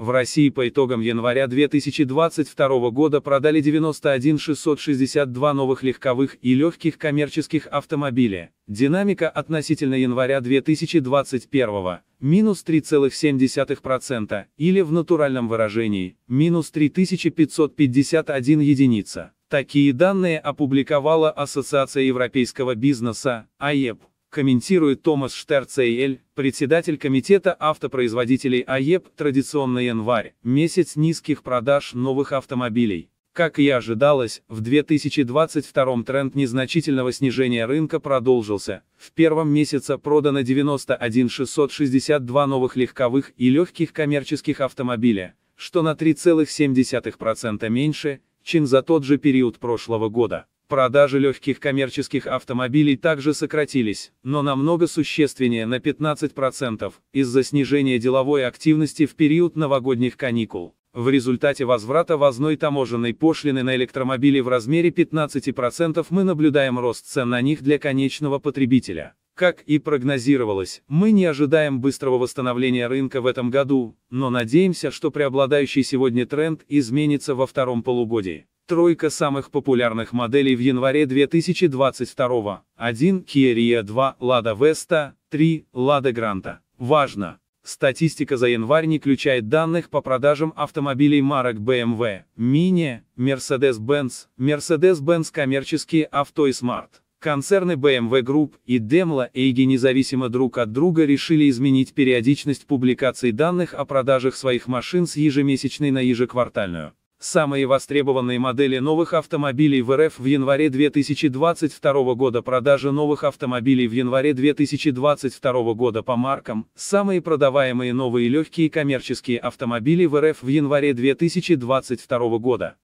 В России по итогам января 2022 года продали 91 662 новых легковых и легких коммерческих автомобиля. Динамика относительно января 2021 – минус 3,7% или в натуральном выражении – минус 3551 единица. Такие данные опубликовала Ассоциация европейского бизнеса, АЕП комментирует Томас Штерцейль, председатель комитета автопроизводителей АЕП, традиционный январь, месяц низких продаж новых автомобилей. Как и ожидалось, в 2022 тренд незначительного снижения рынка продолжился. В первом месяце продано 91 662 новых легковых и легких коммерческих автомобиля, что на 3,7% меньше, чем за тот же период прошлого года. Продажи легких коммерческих автомобилей также сократились, но намного существеннее на 15% из-за снижения деловой активности в период новогодних каникул. В результате возврата возной таможенной пошлины на электромобили в размере 15% мы наблюдаем рост цен на них для конечного потребителя. Как и прогнозировалось, мы не ожидаем быстрого восстановления рынка в этом году, но надеемся, что преобладающий сегодня тренд изменится во втором полугодии. Тройка самых популярных моделей в январе 2022. 1. Kia Rio 2, Lada Vesta, 3. Lada Granta. Важно! Статистика за январь не включает данных по продажам автомобилей марок BMW, Mini, эм Mercedes-Benz, Mercedes-Benz коммерческие авто и Smart. Концерны BMW эм Group и Demla Эйги независимо друг от друга решили изменить периодичность публикации данных о продажах своих машин с ежемесячной на ежеквартальную. Самые востребованные модели новых автомобилей в РФ в январе 2022 года продажи новых автомобилей в январе 2022 года по маркам, самые продаваемые новые легкие коммерческие автомобили в РФ в январе 2022 года.